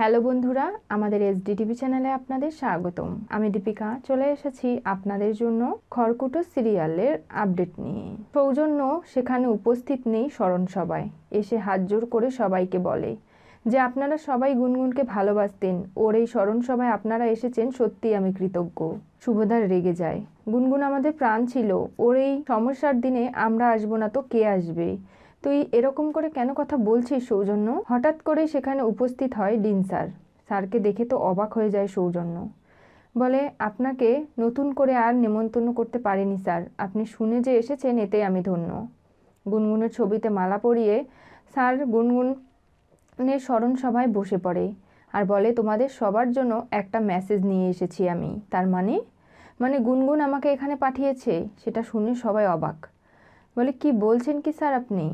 hello বন্ধুরা আমাদের SD TV চ্যানেলে আপনাদের স্বাগতম আমি দীপিকা চলে এসেছি আপনাদের জন্য খড়কুটো সিরিয়ালের আপডেট নিয়ে সৌজন্য সেখানে উপস্থিত নেই স্মরণ সবাই এসে হাত জোর করে সবাইকে বলে যে আপনারা সবাই গুনগুনকে ভালোবাসতেন ওর এই স্মরণ সবাই আপনারা এসেছেন সত্যি আমি কৃতজ্ঞ শুভদার রেগে যায় গুনগুন আমাদের প্রাণ ছিল ওর এই সমস্যার দিনে আমরা আসবো না তো কে আসবে তুই এরকম করে কেন কথা বলছিস সৌজন্য হঠাৎ করে সেখানে উপস্থিত হয় ডিন স্যার স্যারকে দেখে তো অবাক হয়ে যায় সৌজন্য বলে আপনাকে নতুন করে আর নেমন্তন্ন করতে পারেনি স্যার আপনি শুনে যে এসেছেন এতে আমি ধন্য গুনগুনের ছবিতে মালা পরিয়ে স্যার গুনগুনের স্মরণ সভায় বসে পড়ে আর বলে তোমাদের সবার জন্য একটা মেসেজ নিয়ে এসেছি আমি তার মানে মানে গুনগুন আমাকে এখানে পাঠিয়েছে সেটা শুনে সবাই অবাক বলে কি বলছেন কি স্যার আপনি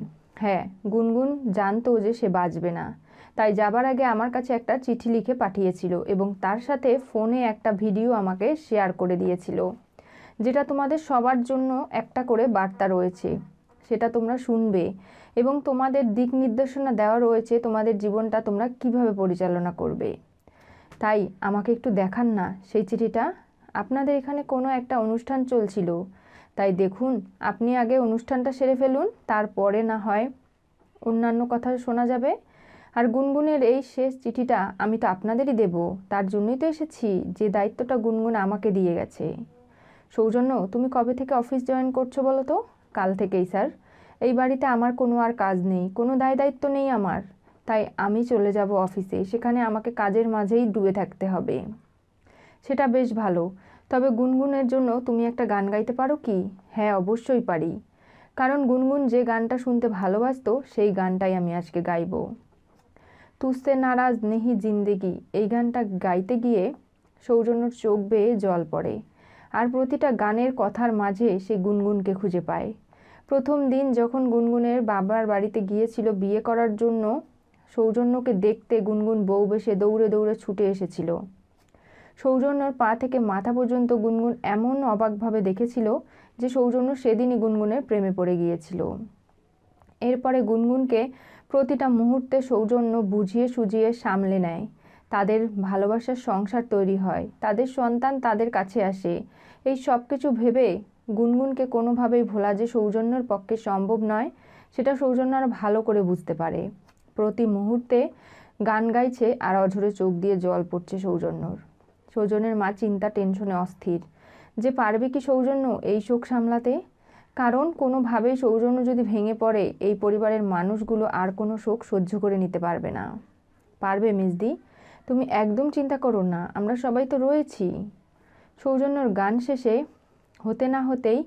হ্যাঁ গুনগুন জানতো যে সে বাঁচবে না তাই যাবার আগে আমার কাছে একটা চিঠি লিখে পাঠিয়েছিল এবং তার সাথে ফোনে একটা ভিডিও আমাকে শেয়ার করে দিয়েছিল যেটা তোমাদের সবার জন্য একটা করে বার্তা রয়েছে সেটা তোমরা শুনবে এবং তোমাদের দিক নির্দেশনা দেওয়া রয়েছে তোমাদের জীবনটা তোমরা কিভাবে পরিচালনা করবে তাই আমাকে একটু দেখান না সেই চিঠিটা আপনাদের এখানে কোনো একটা অনুষ্ঠান চলছিল তাই দেখুন আপনি আগে অনুষ্ঠানটা সেরে ফেলুন তারপরে না হয় অন্যান্য কথা শোনা যাবে আর গুনগুনের এই শেষ চিঠিটা আমি তো আপনাদেরই দেব তার জন্যই তো এসেছি যে দায়িত্বটা গুনগুন আমাকে দিয়ে গেছে সৌজন্য তুমি কবে থেকে অফিস জয়েন করছো বলো তো কাল থেকেই স্যার এই বাড়িতে আমার কোনো আর কাজ নেই কোনো দায় দায়িত্ব নেই আমার তাই আমি চলে যাব অফিসে সেখানে আমাকে কাজের মাঝেই ডুবে থাকতে হবে সেটা বেশ ভালো তবে গুনগুনের জন্য তুমি একটা গান গাইতে পারো কি হ্যাঁ অবশ্যই পারি কারণ গুনগুন যে গানটা শুনতে ভালোবাসত সেই গানটাই আমি আজকে গাইব তুস্তে নারাজ নেহি জিন্দেগি এই গানটা গাইতে গিয়ে সৌজন্যর চোখ বেয়ে জল পড়ে আর প্রতিটা গানের কথার মাঝে সে গুনগুনকে খুঁজে পায় প্রথম দিন যখন গুনগুনের বাবার বাড়িতে গিয়েছিল বিয়ে করার জন্য সৌজন্যকে দেখতে গুনগুন বউ বেশে দৌড়ে দৌড়ে ছুটে এসেছিল সৌজন্যর পা থেকে মাথা পর্যন্ত গুনগুন এমন অবাকভাবে দেখেছিল যে সৌজন্য সেদিনই গুনগুনের প্রেমে পড়ে গিয়েছিল এরপরে গুনগুনকে প্রতিটা মুহূর্তে সৌজন্য বুঝিয়ে সুজিয়ে সামলে নেয় তাদের ভালোবাসার সংসার তৈরি হয় তাদের সন্তান তাদের কাছে আসে এই সব কিছু ভেবে গুনগুনকে কোনোভাবেই ভোলা যে সৌজন্যর পক্ষে সম্ভব নয় সেটা সৌজন্য আর ভালো করে বুঝতে পারে প্রতি মুহূর্তে গান গাইছে আর অঝরে চোখ দিয়ে জল পড়ছে সৌজন্যর সৌজনের মা চিন্তা টেনশনে অস্থির যে পারবে কি সৌজন্য এই শোক সামলাতে কারণ কোনোভাবেই সৌজন্য যদি ভেঙে পড়ে এই পরিবারের মানুষগুলো আর কোনো শোক সহ্য করে নিতে পারবে না পারবে মিসদি তুমি একদম চিন্তা করো না আমরা সবাই তো রয়েছি সৌজন্যর গান শেষে হতে না হতেই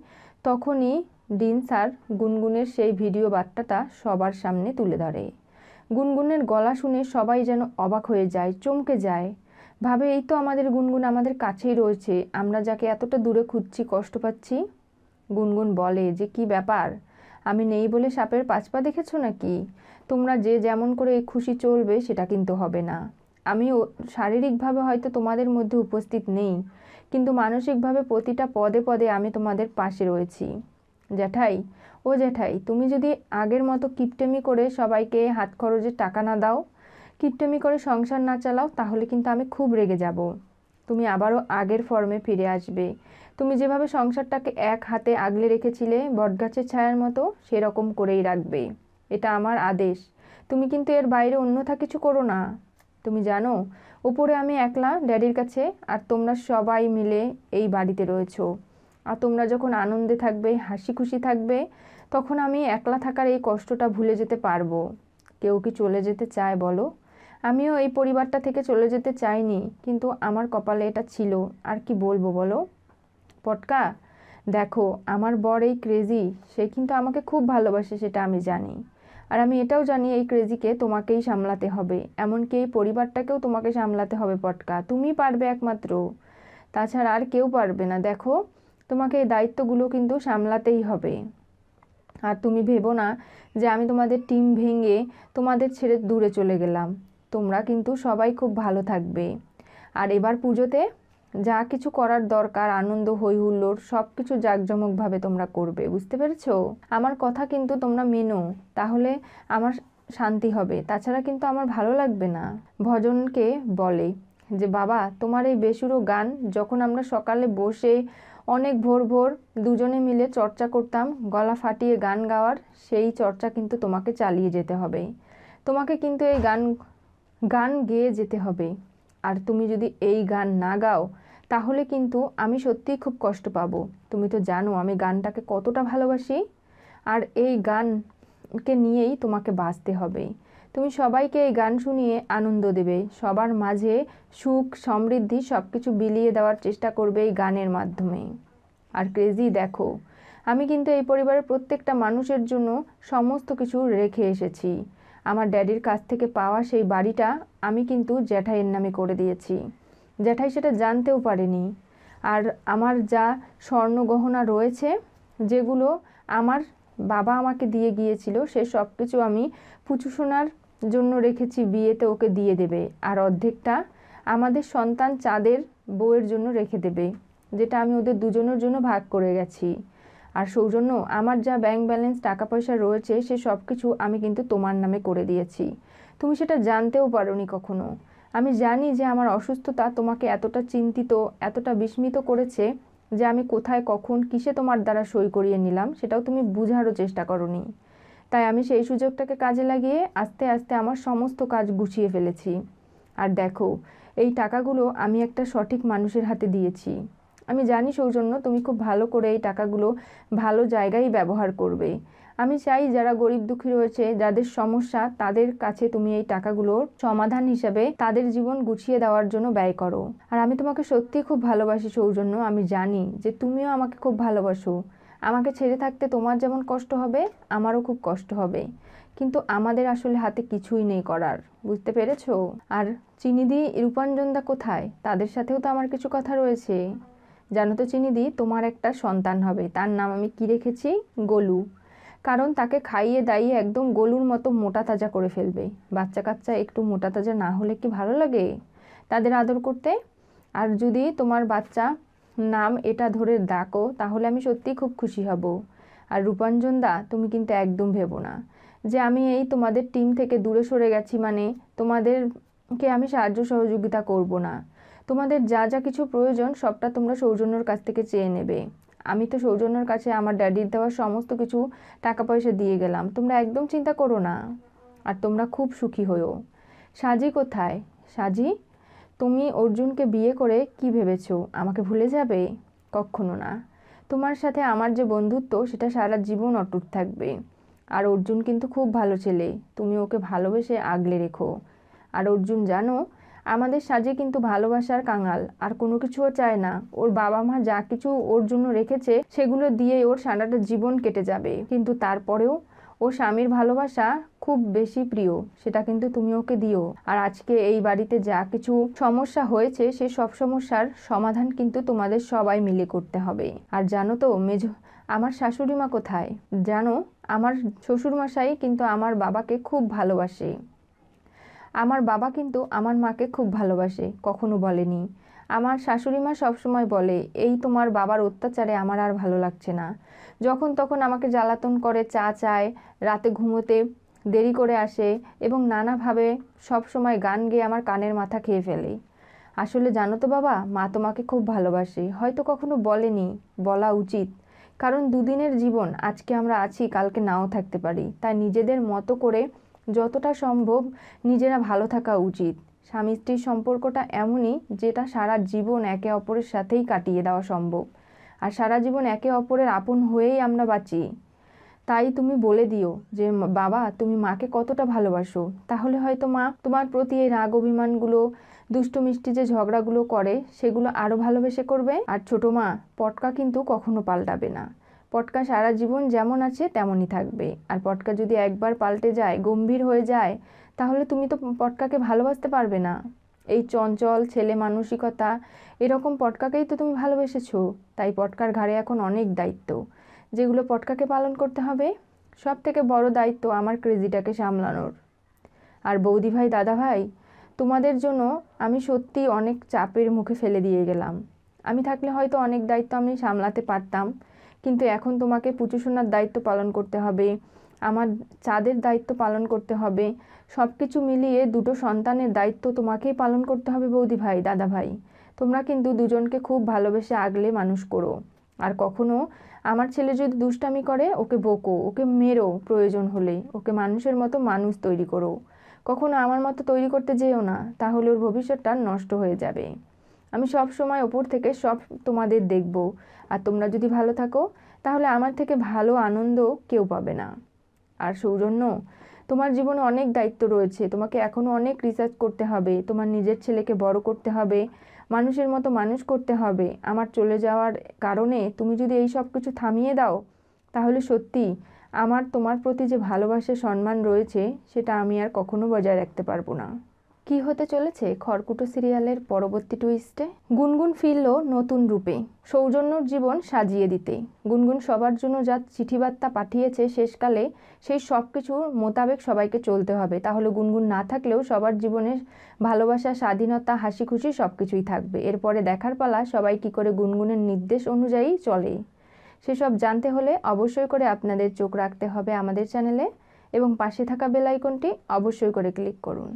তখনই ডিন স্যার গুনগুনের সেই ভিডিও বার্তাটা সবার সামনে তুলে ধরে গুনগুনের গলা শুনে সবাই যেন অবাক হয়ে যায় চমকে যায় ভাবে এই তো আমাদের গুনগুন আমাদের কাছেই রয়েছে আমরা যাকে এতটা দূরে খুঁজছি কষ্ট পাচ্ছি গুনগুন বলে যে কি ব্যাপার আমি নেই বলে সাপের পাঁচ পা দেখেছো নাকি তোমরা যে যেমন করে এই খুশি চলবে সেটা কিন্তু হবে না আমি শারীরিকভাবে হয়তো তোমাদের মধ্যে উপস্থিত নেই কিন্তু মানসিকভাবে প্রতিটা পদে পদে আমি তোমাদের পাশে রয়েছি জ্যাঠাই ও জ্যাঠাই তুমি যদি আগের মতো কিপটেমি করে সবাইকে হাত খরচের টাকা না দাও কিট্টমি করে সংসার না চালাও তাহলে কিন্তু আমি খুব রেগে যাব তুমি আবারও আগের ফর্মে ফিরে আসবে তুমি যেভাবে সংসারটাকে এক হাতে আগলে রেখেছিলে বটগাছের ছায়ার মতো সেরকম করেই রাখবে এটা আমার আদেশ তুমি কিন্তু এর বাইরে অন্যথা কিছু করো না তুমি জানো উপরে আমি একলা ড্যাডির কাছে আর তোমরা সবাই মিলে এই বাড়িতে রয়েছো আর তোমরা যখন আনন্দে থাকবে হাসি খুশি থাকবে তখন আমি একলা থাকার এই কষ্টটা ভুলে যেতে পারবো কেউ কি চলে যেতে চায় বলো আমিও এই পরিবারটা থেকে চলে যেতে চাইনি কিন্তু আমার কপালে এটা ছিল আর কি বলবো বলো পটকা দেখো আমার বর এই ক্রেজি সে কিন্তু আমাকে খুব ভালোবাসে সেটা আমি জানি আর আমি এটাও জানি এই ক্রেজিকে তোমাকেই সামলাতে হবে এমনকি এই পরিবারটাকেও তোমাকে সামলাতে হবে পটকা তুমি পারবে একমাত্র তাছাড়া আর কেউ পারবে না দেখো তোমাকে এই দায়িত্বগুলো কিন্তু সামলাতেই হবে আর তুমি ভেবো না যে আমি তোমাদের টিম ভেঙে তোমাদের ছেড়ে দূরে চলে গেলাম তোমরা কিন্তু সবাই খুব ভালো থাকবে আর এবার পুজোতে যা কিছু করার দরকার আনন্দ হই হুল্লোর সব কিছু জাঁকজমকভাবে তোমরা করবে বুঝতে পেরেছ আমার কথা কিন্তু তোমরা মেনো তাহলে আমার শান্তি হবে তাছাড়া কিন্তু আমার ভালো লাগবে না ভজনকে বলে যে বাবা তোমার এই বেসুরো গান যখন আমরা সকালে বসে অনেক ভোর ভোর দুজনে মিলে চর্চা করতাম গলা ফাটিয়ে গান গাওয়ার সেই চর্চা কিন্তু তোমাকে চালিয়ে যেতে হবে তোমাকে কিন্তু এই গান গান গেয়ে যেতে হবে আর তুমি যদি এই গান না গাও তাহলে কিন্তু আমি সত্যিই খুব কষ্ট পাবো তুমি তো জানো আমি গানটাকে কতটা ভালোবাসি আর এই গানকে নিয়েই তোমাকে বাঁচতে হবে তুমি সবাইকে এই গান শুনিয়ে আনন্দ দেবে সবার মাঝে সুখ সমৃদ্ধি সব কিছু বিলিয়ে দেওয়ার চেষ্টা করবে এই গানের মাধ্যমে আর ক্রেজি দেখো আমি কিন্তু এই পরিবারের প্রত্যেকটা মানুষের জন্য সমস্ত কিছু রেখে এসেছি আমার ড্যাডির কাছ থেকে পাওয়া সেই বাড়িটা আমি কিন্তু জ্যাঠাইয়ের নামে করে দিয়েছি জ্যাঠাই সেটা জানতেও পারেনি আর আমার যা স্বর্ণ গহনা রয়েছে যেগুলো আমার বাবা আমাকে দিয়ে গিয়েছিল সে সব কিছু আমি পুচু জন্য রেখেছি বিয়েতে ওকে দিয়ে দেবে আর অর্ধেকটা আমাদের সন্তান চাঁদের বউয়ের জন্য রেখে দেবে যেটা আমি ওদের দুজনের জন্য ভাগ করে গেছি আর সৌজন্য আমার যা ব্যাংক ব্যালেন্স টাকা পয়সা রয়েছে সে সব কিছু আমি কিন্তু তোমার নামে করে দিয়েছি তুমি সেটা জানতেও পারোনি কখনো আমি জানি যে আমার অসুস্থতা তোমাকে এতটা চিন্তিত এতটা বিস্মিত করেছে যে আমি কোথায় কখন কিসে তোমার দ্বারা সই করিয়ে নিলাম সেটাও তুমি বুঝারও চেষ্টা করনি তাই আমি সেই সুযোগটাকে কাজে লাগিয়ে আস্তে আস্তে আমার সমস্ত কাজ গুছিয়ে ফেলেছি আর দেখো এই টাকাগুলো আমি একটা সঠিক মানুষের হাতে দিয়েছি আমি জানি সৌজন্য তুমি খুব ভালো করে এই টাকাগুলো ভালো জায়গায় ব্যবহার করবে আমি চাই যারা গরিব দুঃখী রয়েছে যাদের সমস্যা তাদের কাছে তুমি এই টাকাগুলোর সমাধান হিসাবে তাদের জীবন গুছিয়ে দেওয়ার জন্য ব্যয় করো আর আমি তোমাকে সত্যি খুব ভালোবাসি সৌজন্য আমি জানি যে তুমিও আমাকে খুব ভালোবাসো আমাকে ছেড়ে থাকতে তোমার যেমন কষ্ট হবে আমারও খুব কষ্ট হবে কিন্তু আমাদের আসলে হাতে কিছুই নেই করার বুঝতে পেরেছো আর চিনি দিয়ে রূপাঞ্জনদা কোথায় তাদের সাথেও তো আমার কিছু কথা রয়েছে জানো তো চিনি দি তোমার একটা সন্তান হবে তার নাম আমি কি রেখেছি গোলু কারণ তাকে খাইয়ে দাইয়ে একদম গোলুর মতো মোটা তাজা করে ফেলবে বাচ্চা কাচ্চা একটু মোটা তাজা না হলে কি ভালো লাগে তাদের আদর করতে আর যদি তোমার বাচ্চা নাম এটা ধরে ডাকো তাহলে আমি সত্যিই খুব খুশি হব আর রূপাঞ্জন দা তুমি কিন্তু একদম ভেবো না যে আমি এই তোমাদের টিম থেকে দূরে সরে গেছি মানে তোমাদেরকে আমি সাহায্য সহযোগিতা করব না তোমাদের যা যা কিছু প্রয়োজন সবটা তোমরা সৌজন্যর কাছ থেকে চেয়ে নেবে আমি তো সৌজন্যর কাছে আমার ড্যাডির দেওয়া সমস্ত কিছু টাকা পয়সা দিয়ে গেলাম তোমরা একদম চিন্তা করো না আর তোমরা খুব সুখী হয়েও সাজি কোথায় সাজি তুমি অর্জুনকে বিয়ে করে কি ভেবেছো আমাকে ভুলে যাবে কখনো না তোমার সাথে আমার যে বন্ধুত্ব সেটা সারা জীবন অটুট থাকবে আর অর্জুন কিন্তু খুব ভালো ছেলে তুমি ওকে ভালোবেসে আগলে রেখো আর অর্জুন জানো আমাদের সাজে কিন্তু ভালোবাসার কাঙাল আর কোনো কিছুও চায় না ওর বাবা মা যা কিছু ওর জন্য রেখেছে সেগুলো দিয়ে ওর সারাটা জীবন কেটে যাবে কিন্তু তারপরেও ও স্বামীর ভালোবাসা খুব বেশি প্রিয় সেটা কিন্তু তুমি ওকে দিও আর আজকে এই বাড়িতে যা কিছু সমস্যা হয়েছে সে সব সমস্যার সমাধান কিন্তু তোমাদের সবাই মিলে করতে হবে আর জানো তো মেজ আমার শাশুড়ি মা কোথায় জানো আমার শ্বশুরমশাই কিন্তু আমার বাবাকে খুব ভালোবাসে আমার বাবা কিন্তু আমার মাকে খুব ভালোবাসে কখনো বলেনি আমার শাশুড়ি মা সবসময় বলে এই তোমার বাবার অত্যাচারে আমার আর ভালো লাগছে না যখন তখন আমাকে জ্বালাতন করে চা চায় রাতে ঘুমোতে দেরি করে আসে এবং নানাভাবে সবসময় গান গেয়ে আমার কানের মাথা খেয়ে ফেলে আসলে জানো তো বাবা মা তোমাকে খুব ভালোবাসে হয়তো কখনো বলেনি বলা উচিত কারণ দুদিনের জীবন আজকে আমরা আছি কালকে নাও থাকতে পারি তাই নিজেদের মতো করে যতটা সম্ভব নিজেরা ভালো থাকা উচিত স্বামী স্ত্রীর সম্পর্কটা এমনই যেটা সারা জীবন একে অপরের সাথেই কাটিয়ে দেওয়া সম্ভব আর সারা জীবন একে অপরের আপন হয়েই আমরা বাঁচি তাই তুমি বলে দিও যে বাবা তুমি মাকে কতটা ভালোবাসো তাহলে হয়তো মা তোমার প্রতি এই রাগ অভিমানগুলো দুষ্টমিষ্টি মিষ্টি যে ঝগড়াগুলো করে সেগুলো আরও ভালোবেসে করবে আর ছোটো মা পটকা কিন্তু কখনো পাল্টাবে না পটকা সারা জীবন যেমন আছে তেমনই থাকবে আর পটকা যদি একবার পাল্টে যায় গম্ভীর হয়ে যায় তাহলে তুমি তো পটকাকে ভালোবাসতে পারবে না এই চঞ্চল ছেলে মানসিকতা এরকম পটকাকেই তো তুমি ভালোবেসেছো তাই পটকার ঘাড়ে এখন অনেক দায়িত্ব যেগুলো পটকাকে পালন করতে হবে সব থেকে বড় দায়িত্ব আমার ক্রেজিটাকে সামলানোর আর বৌদিভাই দাদাভাই তোমাদের জন্য আমি সত্যি অনেক চাপের মুখে ফেলে দিয়ে গেলাম আমি থাকলে হয়তো অনেক দায়িত্ব আমি সামলাতে পারতাম কিন্তু এখন তোমাকে পুচুসোনার দায়িত্ব পালন করতে হবে আমার চাঁদের দায়িত্ব পালন করতে হবে সব কিছু মিলিয়ে দুটো সন্তানের দায়িত্ব তোমাকেই পালন করতে হবে বৌদি ভাই দাদা ভাই তোমরা কিন্তু দুজনকে খুব ভালোবেসে আগলে মানুষ করো আর কখনো আমার ছেলে যদি দুষ্টামি করে ওকে বকো ওকে মেরো প্রয়োজন হলে ওকে মানুষের মতো মানুষ তৈরি করো কখনো আমার মতো তৈরি করতে যেও না তাহলে ওর ভবিষ্যৎটা নষ্ট হয়ে যাবে আমি সব সময় ওপর থেকে সব তোমাদের দেখব আর তোমরা যদি ভালো থাকো তাহলে আমার থেকে ভালো আনন্দ কেউ পাবে না আর সৌজন্য তোমার জীবনে অনেক দায়িত্ব রয়েছে তোমাকে এখনও অনেক রিসার্চ করতে হবে তোমার নিজের ছেলেকে বড় করতে হবে মানুষের মতো মানুষ করতে হবে আমার চলে যাওয়ার কারণে তুমি যদি এই সব কিছু থামিয়ে দাও তাহলে সত্যি আমার তোমার প্রতি যে ভালোবাসা সম্মান রয়েছে সেটা আমি আর কখনো বজায় রাখতে পারবো না কি হতে চলেছে খড়কুটো সিরিয়ালের পরবর্তী টুইস্টে গুনগুন ফিরল নতুন রূপে সৌজন্যর জীবন সাজিয়ে দিতে গুনগুন সবার জন্য যা চিঠিবার্তা পাঠিয়েছে শেষকালে সেই সব কিছুর মোতাবেক সবাইকে চলতে হবে তাহলে গুনগুন না থাকলেও সবার জীবনের ভালোবাসা স্বাধীনতা হাসি খুশি সব কিছুই থাকবে এরপরে দেখার পালা সবাই কী করে গুনগুনের নির্দেশ অনুযায়ী চলে সেসব জানতে হলে অবশ্যই করে আপনাদের চোখ রাখতে হবে আমাদের চ্যানেলে এবং পাশে থাকা বেল আইকনটি অবশ্যই করে ক্লিক করুন